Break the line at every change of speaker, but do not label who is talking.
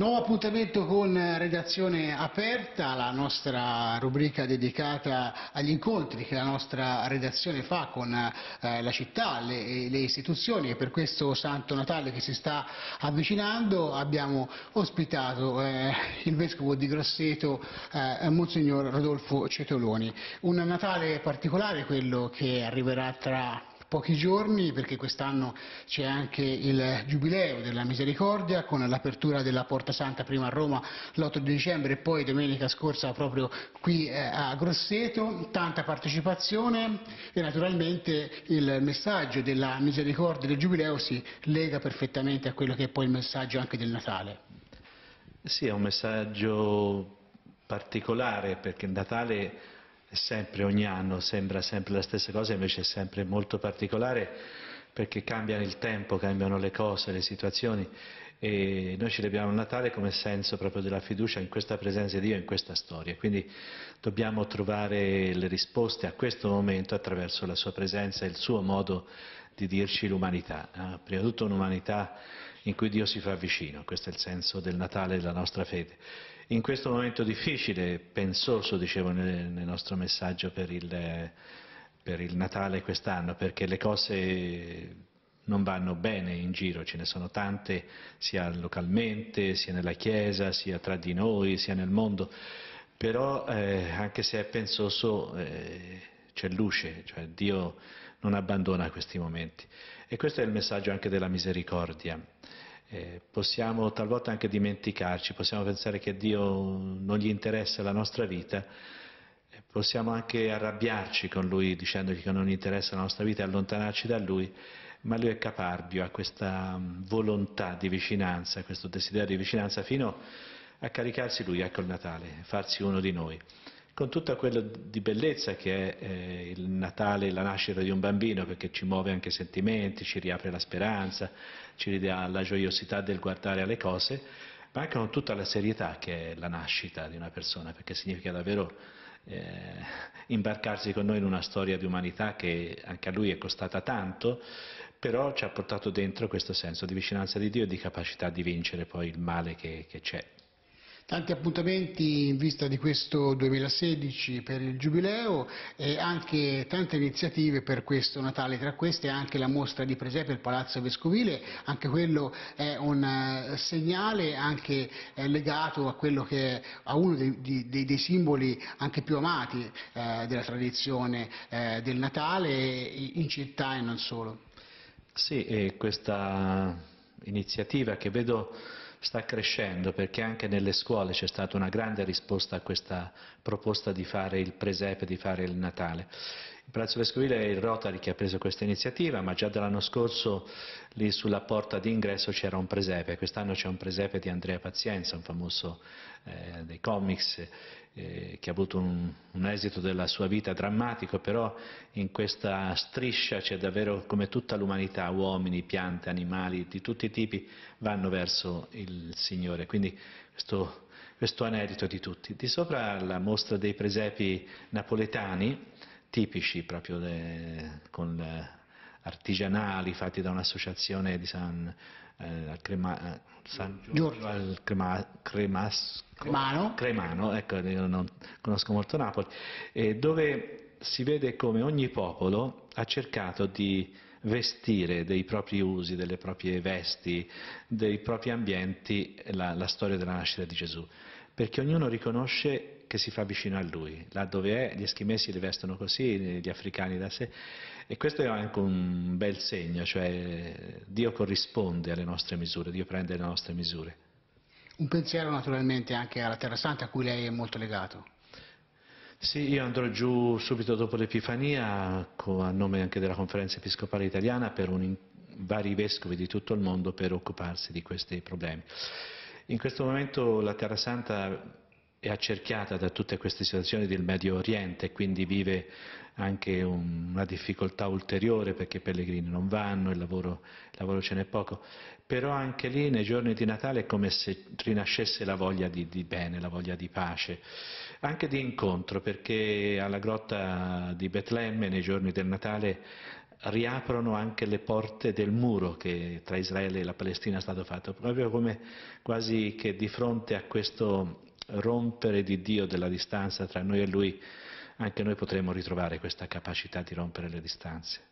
Nuovo appuntamento con eh, Redazione Aperta, la nostra rubrica dedicata agli incontri che la nostra redazione fa con eh, la città, le, le istituzioni e per questo Santo Natale che si sta avvicinando abbiamo ospitato eh, il Vescovo di Grosseto, eh, Monsignor Rodolfo Cetoloni. Un Natale particolare quello che arriverà tra pochi giorni perché quest'anno c'è anche il Giubileo della Misericordia con l'apertura della Porta Santa prima a Roma l'8 di dicembre e poi domenica scorsa proprio qui eh, a Grosseto, tanta partecipazione e naturalmente il messaggio della Misericordia del Giubileo si lega perfettamente a quello che è poi il messaggio anche del Natale.
Sì, è un messaggio particolare perché Natale sempre ogni anno sembra sempre la stessa cosa, invece è sempre molto particolare perché cambiano il tempo, cambiano le cose, le situazioni e noi celebriamo il Natale come senso proprio della fiducia in questa presenza di Dio, in questa storia. Quindi dobbiamo trovare le risposte a questo momento attraverso la sua presenza e il suo modo di dirci l'umanità. Eh? Prima di tutto un'umanità in cui Dio si fa vicino, questo è il senso del Natale e della nostra fede. In questo momento difficile, pensoso, dicevo nel, nel nostro messaggio per il, per il Natale quest'anno, perché le cose non vanno bene in giro, ce ne sono tante, sia localmente, sia nella Chiesa, sia tra di noi, sia nel mondo, però eh, anche se è pensoso eh, c'è luce, cioè Dio non abbandona questi momenti. E questo è il messaggio anche della misericordia. Eh, possiamo talvolta anche dimenticarci, possiamo pensare che a Dio non gli interessa la nostra vita, eh, possiamo anche arrabbiarci con Lui dicendogli che non gli interessa la nostra vita e allontanarci da Lui, ma Lui è caparbio, ha questa mm, volontà di vicinanza, questo desiderio di vicinanza fino a caricarsi Lui, ecco il Natale, farsi uno di noi con tutto quello di bellezza che è eh, il Natale, la nascita di un bambino, perché ci muove anche i sentimenti, ci riapre la speranza, ci ridà la gioiosità del guardare alle cose, ma anche con tutta la serietà che è la nascita di una persona, perché significa davvero eh, imbarcarsi con noi in una storia di umanità che anche a lui è costata tanto, però ci ha portato dentro questo senso di vicinanza di Dio e di capacità di vincere poi il male che c'è.
Tanti appuntamenti in vista di questo 2016 per il Giubileo e anche tante iniziative per questo Natale, tra queste anche la mostra di presepe al Palazzo Vescovile, anche quello è un eh, segnale anche eh, legato a, è, a uno dei, dei, dei, simboli anche più amati eh, della tradizione del Natale in
città e non solo. Sì, questa iniziativa che vedo sta crescendo perché anche nelle scuole c'è stata una grande risposta a questa proposta di fare il presepe, di fare il Natale. Il Palazzo Vescovile è il Rotary che ha preso questa iniziativa, ma già dall'anno scorso lì sulla porta d'ingresso c'era un presepe, quest'anno c'è un presepe di Andrea Pazienza, un famoso eh, dei comics, eh, che ha avuto un, un, esito della sua vita drammatico, però in questa striscia c'è davvero come tutta l'umanità, uomini, piante, animali, di tutti i tipi, vanno verso il Signore. Quindi questo questo aneddoto di tutti. Di sopra la mostra dei presepi napoletani, tipici proprio le, con, artigianali fatti da un'associazione di San, eh, Crema, eh, San Giorgio al Crema, Cremas, Cremano, Cremano ecco, io non conosco molto Napoli, eh, dove si vede come ogni popolo ha cercato di vestire dei propri usi, delle proprie vesti, dei propri ambienti la, la storia della nascita di Gesù, perché ognuno riconosce che si fa vicino a lui, là dove è, gli eschimesi li vestono così, gli africani da sé, e questo è anche un bel segno, cioè Dio corrisponde alle nostre misure, Dio prende le nostre misure.
Un pensiero naturalmente anche alla Terra Santa a cui lei è molto legato.
Sì, io andrò giù subito dopo l'Epifania, a nome anche della Conferenza Episcopale Italiana, per un, vari vescovi di tutto il mondo per occuparsi di questi problemi. In questo momento la Terra Santa è accerchiata da tutte queste situazioni del Medio Oriente e quindi vive anche un, una difficoltà ulteriore perché i pellegrini non vanno, il lavoro, il lavoro ce n'è poco, però anche lì nei giorni di Natale è come se rinascesse la voglia di, di bene, la voglia di pace anche di incontro, perché alla grotta di Betlemme nei giorni del Natale riaprono anche le porte del muro che tra Israele e la Palestina è stato fatto, proprio come quasi che di fronte a questo rompere di Dio della distanza tra noi e Lui, anche noi potremmo ritrovare questa capacità di rompere le distanze.